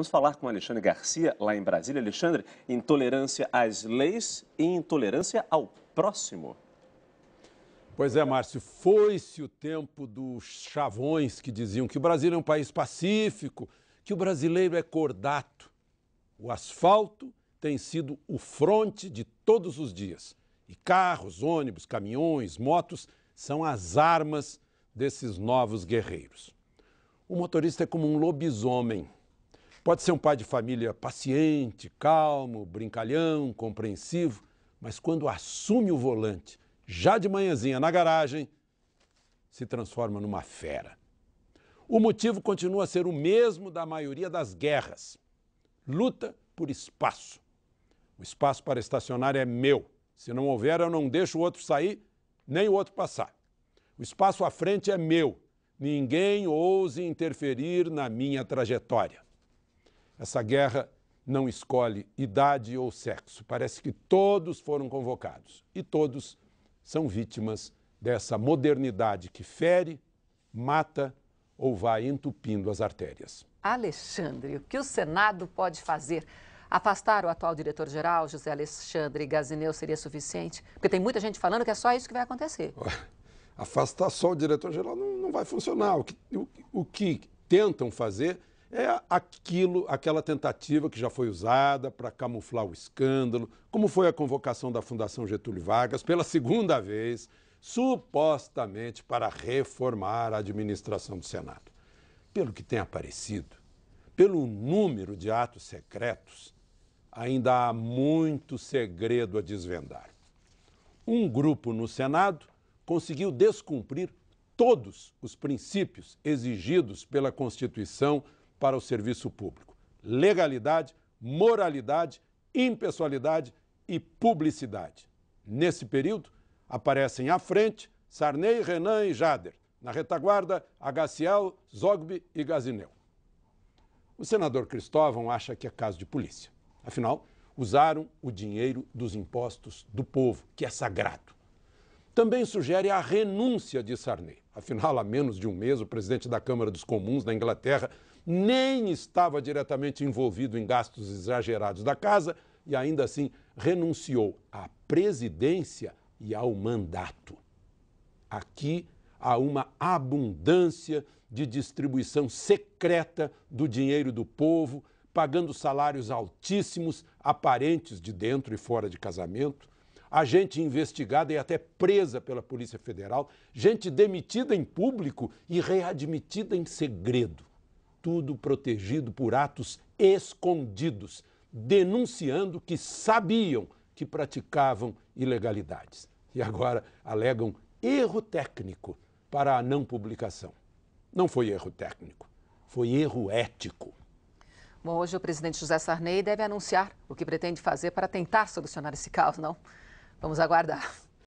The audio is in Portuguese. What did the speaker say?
Vamos falar com Alexandre Garcia, lá em Brasília. Alexandre, intolerância às leis e intolerância ao próximo. Pois é, Márcio, foi-se o tempo dos chavões que diziam que o Brasil é um país pacífico, que o brasileiro é cordato. O asfalto tem sido o fronte de todos os dias. E carros, ônibus, caminhões, motos são as armas desses novos guerreiros. O motorista é como um lobisomem Pode ser um pai de família paciente, calmo, brincalhão, compreensivo, mas quando assume o volante, já de manhãzinha na garagem, se transforma numa fera. O motivo continua a ser o mesmo da maioria das guerras: luta por espaço. O espaço para estacionar é meu. Se não houver, eu não deixo o outro sair, nem o outro passar. O espaço à frente é meu. Ninguém ouse interferir na minha trajetória. Essa guerra não escolhe idade ou sexo. Parece que todos foram convocados e todos são vítimas dessa modernidade que fere, mata ou vai entupindo as artérias. Alexandre, o que o Senado pode fazer? Afastar o atual diretor-geral, José Alexandre Gazineu, seria suficiente? Porque tem muita gente falando que é só isso que vai acontecer. Afastar só o diretor-geral não, não, vai funcionar. O que, o, o que tentam fazer é aquilo, aquela tentativa que já foi usada para camuflar o escândalo, como foi a convocação da Fundação Getúlio Vargas pela segunda vez, supostamente para reformar a administração do Senado. Pelo que tem aparecido, pelo número de atos secretos, ainda há muito segredo a desvendar. Um grupo no Senado conseguiu descumprir todos os princípios exigidos pela Constituição para o serviço público. Legalidade, moralidade, impessoalidade e publicidade. Nesse período, aparecem à frente Sarney, Renan e Jader. Na retaguarda, Agacial, Zogby e Gazinel. O senador Cristóvão acha que é caso de polícia. Afinal, usaram o dinheiro dos impostos do povo, que é sagrado também sugere a renúncia de Sarney. Afinal, há menos de um mês, o presidente da Câmara dos Comuns da Inglaterra nem estava diretamente envolvido em gastos exagerados da casa e ainda assim renunciou à presidência e ao mandato. Aqui há uma abundância de distribuição secreta do dinheiro do povo, pagando salários altíssimos, aparentes de dentro e fora de casamento, a gente investigada e até presa pela Polícia Federal, gente demitida em público e readmitida em segredo. Tudo protegido por atos escondidos, denunciando que sabiam que praticavam ilegalidades. E agora alegam erro técnico para a não publicação. Não foi erro técnico, foi erro ético. Bom, hoje o presidente José Sarney deve anunciar o que pretende fazer para tentar solucionar esse caos, não? Vamos aguardar.